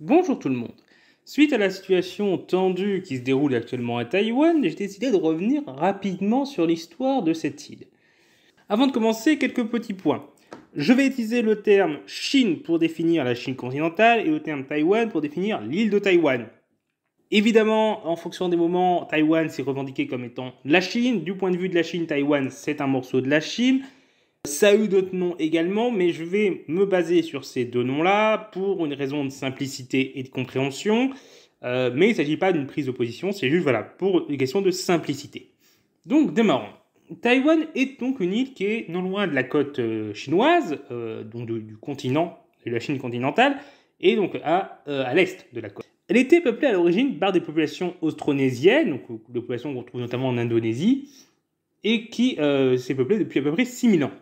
Bonjour tout le monde. Suite à la situation tendue qui se déroule actuellement à Taïwan, j'ai décidé de revenir rapidement sur l'histoire de cette île. Avant de commencer, quelques petits points. Je vais utiliser le terme Chine pour définir la Chine continentale et le terme Taïwan pour définir l'île de Taïwan. Évidemment, en fonction des moments, Taïwan s'est revendiqué comme étant la Chine. Du point de vue de la Chine, Taïwan, c'est un morceau de la Chine. Ça a eu d'autres noms également, mais je vais me baser sur ces deux noms-là pour une raison de simplicité et de compréhension. Euh, mais il ne s'agit pas d'une prise de c'est juste voilà, pour une question de simplicité. Donc démarrons. Taïwan est donc une île qui est non loin de la côte euh, chinoise, euh, donc du continent, de la Chine continentale, et donc à, à l'est de la côte. Elle était peuplée à l'origine par des populations austronésiennes, donc des populations qu'on retrouve notamment en Indonésie, et qui s'est peuplée depuis à peu près 6000 ans.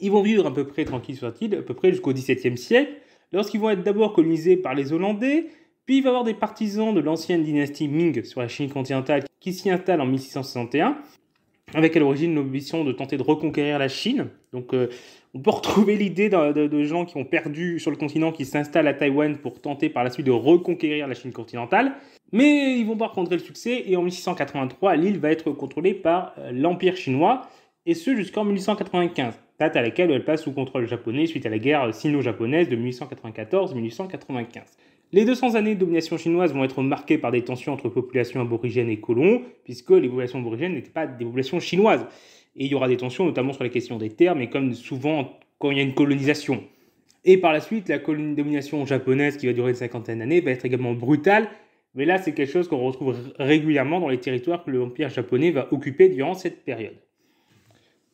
Ils vont vivre à peu près tranquille sur il à peu près jusqu'au XVIIe siècle, lorsqu'ils vont être d'abord colonisés par les Hollandais, puis il va y avoir des partisans de l'ancienne dynastie Ming sur la Chine continentale qui s'y installent en 1661, avec à l'origine l'ambition de tenter de reconquérir la Chine. Donc euh, on peut retrouver l'idée de, de, gens qui ont perdu sur le continent, qui s'installent à Taïwan pour tenter par la suite de reconquérir la Chine continentale. Mais ils vont pas rencontrer le succès et en 1683, l'île va être contrôlée par euh, l'Empire chinois, et ce jusqu'en 1895 à laquelle elle passe sous contrôle japonais suite à la guerre sino-japonaise de 1894-1895. Les 200 années de domination chinoise vont être marquées par des tensions entre populations aborigènes et colons, puisque les populations aborigènes n'étaient pas des populations chinoises. Et il y aura des tensions notamment sur la question des terres, mais comme souvent quand il y a une colonisation. Et par la suite, la domination japonaise, qui va durer une cinquantaine d'années, va être également brutale, mais là c'est quelque chose qu'on retrouve régulièrement dans les territoires que l'Empire japonais va occuper durant cette période.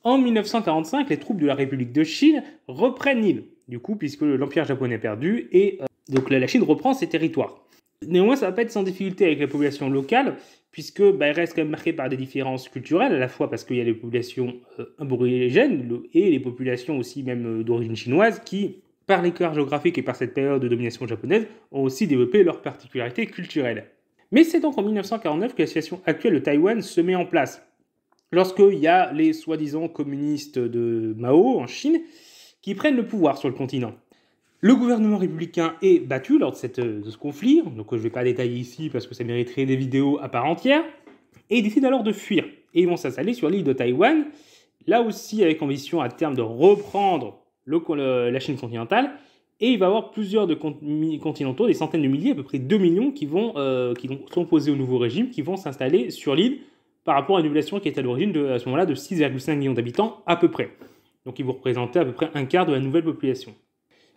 En 1945, les troupes de la République de Chine reprennent l'île, du coup, puisque l'Empire japonais est perdu, et euh, donc la Chine reprend ses territoires. Néanmoins, ça va pas être sans difficulté avec la population locale, puisque bah, reste quand même marquée par des différences culturelles, à la fois parce qu'il y a les populations euh, aborigènes et les populations aussi même euh, d'origine chinoise qui, par l'écart géographique et par cette période de domination japonaise, ont aussi développé leurs particularités culturelles. Mais c'est donc en 1949 que la situation actuelle de Taïwan se met en place, lorsqu'il y a les soi-disant communistes de Mao en Chine qui prennent le pouvoir sur le continent. Le gouvernement républicain est battu lors de, ce conflit, donc je ne vais pas détailler ici parce que ça mériterait des vidéos à part entière, et ils décident alors de fuir. Et ils vont s'installer sur l'île de Taïwan, là aussi avec ambition à terme de reprendre la Chine continentale, et il va y avoir plusieurs de continentaux, des centaines de milliers, à peu près 2 millions, qui vont, euh, qui au nouveau régime, qui vont s'installer sur l'île par rapport à une population qui est à l'origine de, à ce moment-là de 6,5 millions d'habitants à peu près. Donc ils vont représenter à peu près un quart de la nouvelle population.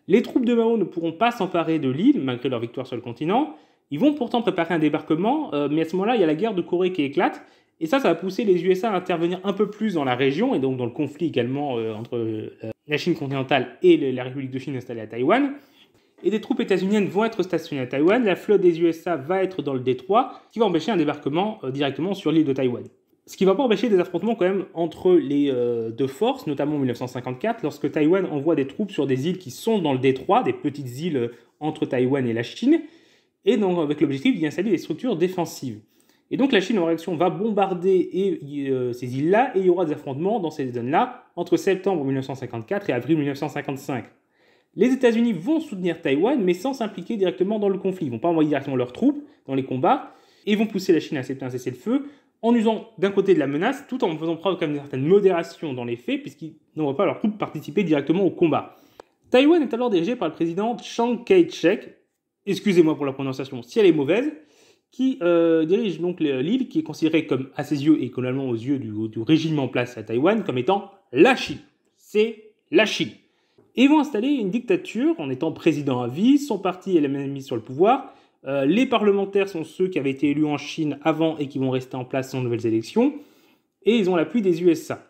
Les troupes de Mao ne pourront pas s'emparer de l'île malgré leur victoire sur le continent. Ils vont pourtant préparer un débarquement, euh, mais à ce moment-là, il y a la guerre de Corée qui éclate. Et ça, ça va pousser les USA à intervenir un peu plus dans la région et donc dans le conflit également euh, entre euh, la Chine continentale et la République de Chine installée à Taïwan et des troupes états-uniennes vont être stationnées à Taïwan. La flotte des USA va être dans le détroit, qui va empêcher un débarquement euh, directement sur l'île de Taïwan. Ce qui va pas empêcher des affrontements quand même entre les euh, deux forces, notamment en 1954, lorsque Taïwan envoie des troupes sur des îles qui sont dans le détroit, des petites îles euh, entre Taïwan et la Chine, et donc avec l'objectif d'y installer des structures défensives. Et donc la Chine en réaction va bombarder ces îles-là et il y aura des affrontements dans ces zones-là entre septembre 1954 et avril 1955. Les États-Unis vont soutenir Taïwan, mais sans s'impliquer directement dans le conflit. Ils vont pas envoyer directement leurs troupes dans les combats et vont pousser la Chine à accepter un cessez-le-feu en usant d'un côté de la menace, tout en faisant preuve d'une certaine modération dans les faits, puisqu'ils n'envoient pas leurs troupes participer directement au combat. Taïwan est alors dirigé par le président Chiang Kai-shek, excusez-moi pour la prononciation si elle est mauvaise, qui euh, dirige donc l'île qui est considérée comme, à ses yeux et économiquement aux yeux du, du régime en place à Taïwan, comme étant la Chine. C'est la Chine. Et ils vont installer une dictature en étant président à vie, son parti est même mis sur le pouvoir, euh, les parlementaires sont ceux qui avaient été élus en Chine avant et qui vont rester en place sans nouvelles élections, et ils ont l'appui des USA,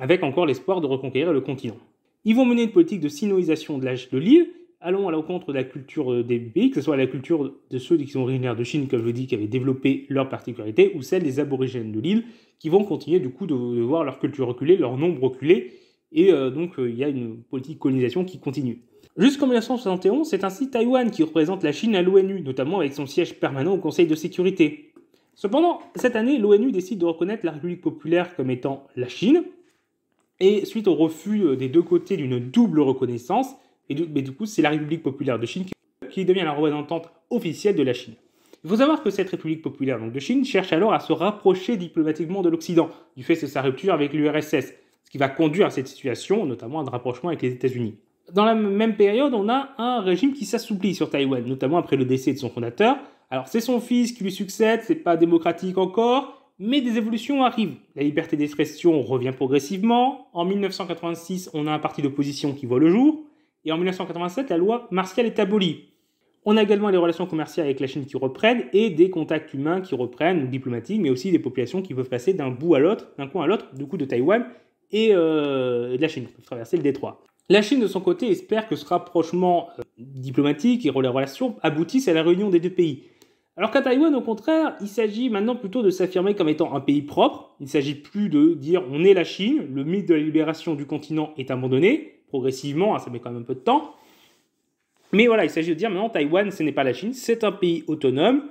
avec encore l'espoir de reconquérir le continent. Ils vont mener une politique de sinoisation de l'âge de l'île, allant à l'encontre de la culture euh, des pays, que ce soit la culture de ceux qui sont originaires de Chine, comme je vous dis, qui avaient développé leur particularité, ou celle des aborigènes de l'île, qui vont continuer du coup de, de voir leur culture reculer, leur nombre reculer, et euh, donc euh, il y a une politique de colonisation qui continue. Jusqu'en 1971, c'est ainsi Taïwan qui représente la Chine à l'ONU, notamment avec son siège permanent au Conseil de sécurité. Cependant, cette année, l'ONU décide de reconnaître la République populaire comme étant la Chine, et suite au refus euh, des deux côtés d'une double reconnaissance, mais du coup c'est la République populaire de Chine qui, devient la représentante officielle de la Chine. Il faut savoir que cette République populaire de Chine cherche alors à se rapprocher diplomatiquement de l'Occident, du fait de sa rupture avec l'URSS, qui va conduire à cette situation, notamment un rapprochement avec les États-Unis. Dans la même période, on a un régime qui s'assouplit sur Taïwan, notamment après le décès de son fondateur. Alors c'est son fils qui lui succède, c'est pas démocratique encore, mais des évolutions arrivent. La liberté d'expression revient progressivement. En 1986, on a un parti d'opposition qui voit le jour. Et en 1987, la loi martiale est abolie. On a également les relations commerciales avec la Chine qui reprennent et des contacts humains qui reprennent, diplomatiques, mais aussi des populations qui peuvent passer d'un bout à l'autre, d'un coin à l'autre, du coup de Taïwan, euh, et de la Chine pour traverser le détroit. La Chine, de son côté, espère que ce rapprochement euh, diplomatique et les relations aboutissent à la réunion des deux pays. Alors qu'à Taïwan, au contraire, il s'agit maintenant plutôt de s'affirmer comme étant un pays propre. Il ne s'agit plus de dire on est la Chine, le mythe de la libération du continent est abandonné, progressivement, hein, ça met quand même un peu de temps. Mais voilà, il s'agit de dire maintenant Taïwan, ce n'est pas la Chine, c'est un pays autonome.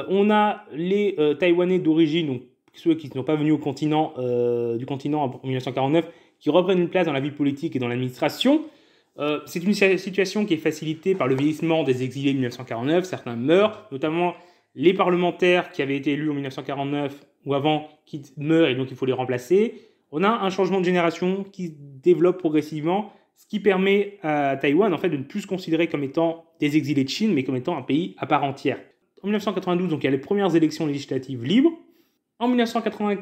Euh, on a les Taïwanais d'origine, donc ceux qui n'ont pas venus au continent, euh, du continent en 1949, qui reprennent une place dans la vie politique et dans l'administration. Euh, c'est une situation qui est facilitée par le vieillissement des exilés de 1949. Certains meurent, notamment les parlementaires qui avaient été élus en 1949 ou avant, qui meurent et donc il faut les remplacer. On a un changement de génération qui se développe progressivement, ce qui permet à Taïwan en fait, de ne plus se considérer comme étant des exilés de Chine, mais comme étant un pays à part entière. En 1992, donc, il y a les premières élections législatives libres en 1995,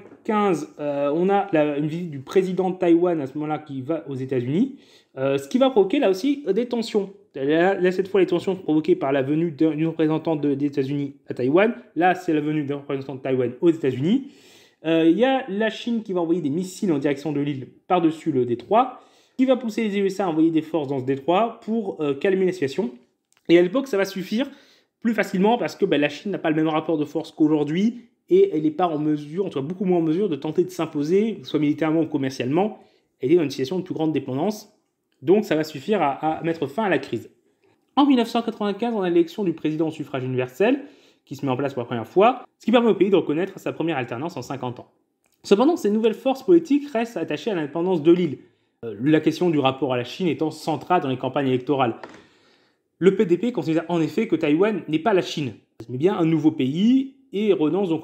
euh, on a une visite du président de Taïwan à ce moment-là qui va aux États-Unis, euh, ce qui va provoquer là aussi euh, des tensions. Là, cette fois, les tensions sont provoquées par la venue d'une représentante des États-Unis à Taïwan. Là, c'est la venue d'un représentant de Taïwan aux États-Unis. Il y a la Chine qui va envoyer des missiles en direction de l'île par-dessus le détroit, qui va pousser les USA à envoyer des forces dans ce détroit pour calmer la situation. Et à l'époque, ça va suffire plus facilement parce que ben, la Chine n'a pas le même rapport de force qu'aujourd'hui et elle n'est pas en mesure, en tout beaucoup moins en mesure, de tenter de s'imposer, soit militairement ou commercialement. Elle est dans une situation de plus grande dépendance. Donc ça va suffire à, à mettre fin à la crise. En 1995, on a l'élection du président au suffrage universel, qui se met en place pour la première fois, ce qui permet au pays de reconnaître sa première alternance en 50 ans. Cependant, ces nouvelles forces politiques restent attachées à l'indépendance de l'île, euh, la question du rapport à la Chine étant centrale dans les campagnes électorales. Le PDP considère en effet que Taïwan n'est pas la Chine, mais bien un nouveau pays et renoncent donc,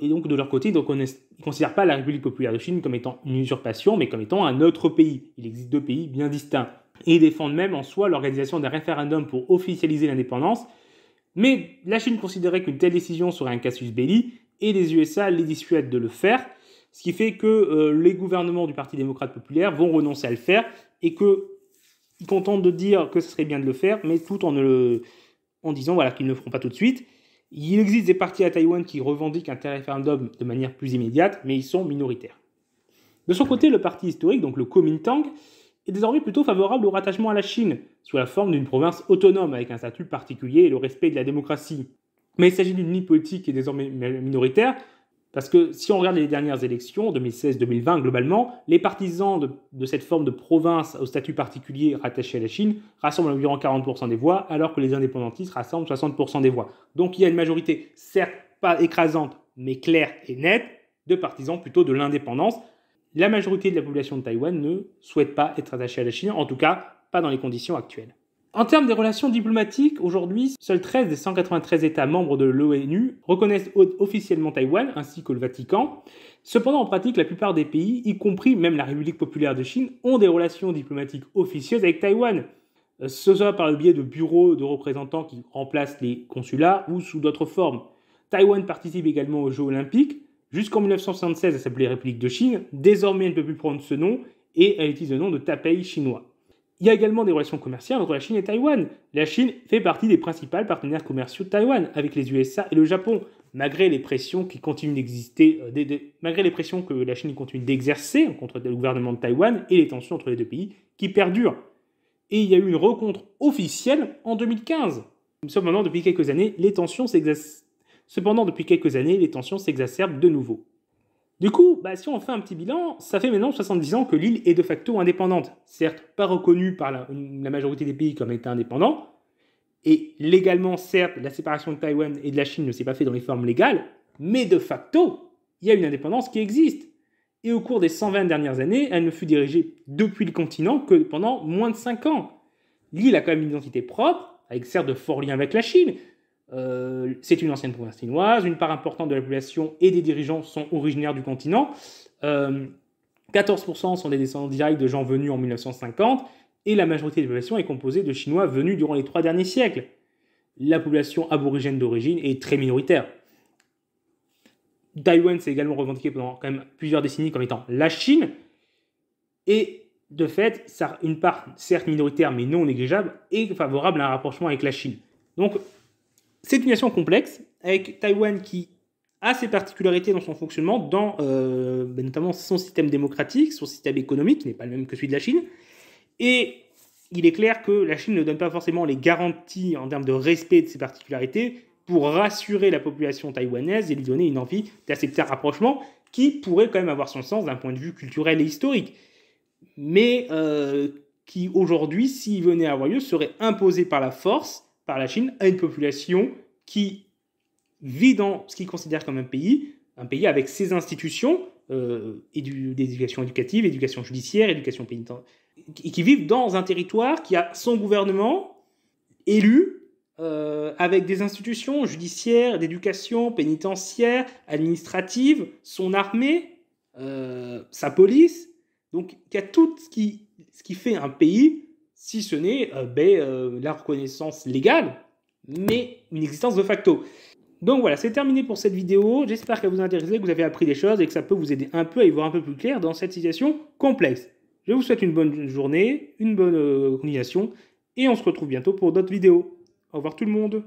et donc de leur côté, donc on ne considèrent pas la République populaire de Chine comme étant une usurpation, mais comme étant un autre pays. Il existe deux pays bien distincts. Et ils défendent même en soi l'organisation d'un référendum pour officialiser l'indépendance. Mais la Chine considérait qu'une telle décision serait un casus belli, et les USA les dissuadent de le faire, ce qui fait que euh, les gouvernements du Parti démocrate populaire vont renoncer à le faire, et qu'ils contentent de dire que ce serait bien de le faire, mais tout en, le, en disant voilà, qu'ils ne le feront pas tout de suite. Il existe des partis à Taïwan qui revendiquent un référendum de manière plus immédiate, mais ils sont minoritaires. De son côté, le parti historique, donc le Kuomintang, est désormais plutôt favorable au rattachement à la Chine, sous la forme d'une province autonome avec un statut particulier et le respect de la démocratie. Mais il s'agit d'une ligne politique qui est désormais minoritaire, parce que si on regarde les dernières élections, 2016-2020, globalement, les partisans de, cette forme de province au statut particulier rattachée à la Chine rassemblent environ 40% des voix, alors que les indépendantistes rassemblent 60% des voix. Donc il y a une majorité, certes pas écrasante, mais claire et nette, de partisans plutôt de l'indépendance. La majorité de la population de Taïwan ne souhaite pas être rattachée à la Chine, en tout cas pas dans les conditions actuelles. En termes des relations diplomatiques, aujourd'hui, seuls 13 des 193 États membres de l'ONU reconnaissent officiellement Taïwan, ainsi que le Vatican. Cependant, en pratique, la plupart des pays, y compris même la République populaire de Chine, ont des relations diplomatiques officieuses avec Taïwan. Euh, ce soit par le biais de bureaux de représentants qui remplacent les consulats ou sous d'autres formes. Taïwan participe également aux Jeux olympiques. Jusqu'en 1976, elle s'appelait République de Chine. Désormais, elle ne peut plus prendre ce nom et elle utilise le nom de Tapei chinois. Il y a également des relations commerciales entre la Chine et Taïwan. La Chine fait partie des principales partenaires commerciaux de Taïwan avec les USA et le Japon, malgré les pressions qui continuent d'exister, euh, malgré les pressions que la Chine continue d'exercer contre le gouvernement de Taïwan et les tensions entre les deux pays qui perdurent. Et il y a eu une rencontre officielle en 2015. depuis quelques années, les tensions Cependant, depuis quelques années, les tensions s'exacerbent de nouveau. Du coup, bah, si on fait un petit bilan, ça fait maintenant 70 ans que l'île est de facto indépendante. Certes, pas reconnue par la, majorité des pays comme étant indépendant, et légalement, certes, la séparation de Taïwan et de la Chine ne s'est pas faite dans les formes légales, mais de facto, il y a une indépendance qui existe. Et au cours des 120 dernières années, elle ne fut dirigée depuis le continent que pendant moins de 5 ans. L'île a quand même une identité propre, avec certes de forts liens avec la Chine, euh, c'est une ancienne province chinoise, une part importante de la population et des dirigeants sont originaires du continent. 14% euh, sont des descendants directs de gens venus en 1950, et la majorité de la population est composée de Chinois venus durant les trois derniers siècles. La population aborigène d'origine est très minoritaire. Taïwan s'est également revendiqué pendant quand même plusieurs décennies comme étant la Chine, et de fait, une part certes minoritaire mais non négligeable est favorable à un rapprochement avec la Chine. Donc c'est une nation complexe, avec Taïwan qui a ses particularités dans son fonctionnement, dans euh, bah, notamment son système démocratique, son système économique, qui n'est pas le même que celui de la Chine. Et il est clair que la Chine ne donne pas forcément les garanties en termes de respect de ses particularités pour rassurer la population taïwanaise et lui donner une envie d'accepter un rapprochement qui pourrait quand même avoir son sens d'un point de vue culturel et historique, mais euh, qui aujourd'hui, s'il venait à avoir lieu, serait imposé par la force la Chine à une population qui vit dans ce qu'ils considèrent comme un pays, un pays avec ses institutions, euh, d'éducation éducative, éducation judiciaire, éducation pénitentiaire, et qui vivent dans un territoire qui a son gouvernement élu, euh, avec des institutions judiciaires, d'éducation, pénitentiaire, administrative, son armée, euh, sa police, donc il y a tout ce qui, ce qui fait un pays si ce n'est euh, ben, euh, la reconnaissance légale, mais une existence de facto. Donc voilà, c'est terminé pour cette vidéo. J'espère qu'elle vous a intéressé, que vous avez appris des choses et que ça peut vous aider un peu à y voir un peu plus clair dans cette situation complexe. Je vous souhaite une bonne journée, une bonne euh, continuation et on se retrouve bientôt pour d'autres vidéos. Au revoir tout le monde